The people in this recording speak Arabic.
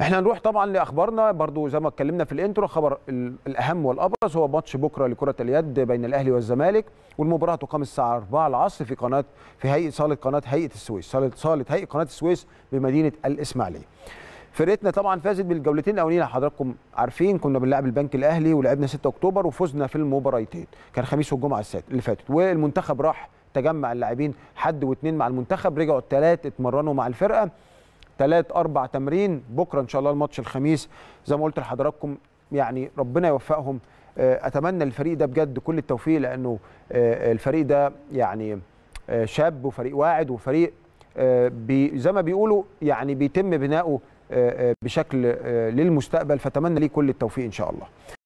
احنا هنروح طبعا لاخبارنا برضو زي ما اتكلمنا في الانترو خبر الاهم والابرز هو ماتش بكره لكره اليد بين الاهلي والزمالك والمباراه تقام الساعه 4 العصر في قناه في هيئه صاله قناه هيئه السويس صاله صاله هيئه قناه السويس بمدينه الاسماعيليه فرقتنا طبعا فازت بالجولتين الاولين حضراتكم عارفين كنا بنلعب البنك الاهلي ولعبنا 6 اكتوبر وفزنا في المباريتين كان خميس والجمعه اللي فاتت والمنتخب راح تجمع اللاعبين حد واثنين مع المنتخب رجعوا الثلاث اتمرنوا مع الفرقه ثلاث اربع تمرين بكره ان شاء الله الماتش الخميس زي ما قلت لحضراتكم يعني ربنا يوفقهم آه، اتمنى للفريق ده بجد كل التوفيق لانه آه، الفريق ده يعني آه، شاب وفريق واعد وفريق زي ما بيقولوا يعني بيتم بناؤه بشكل للمستقبل فاتمنى ليه كل التوفيق ان شاء الله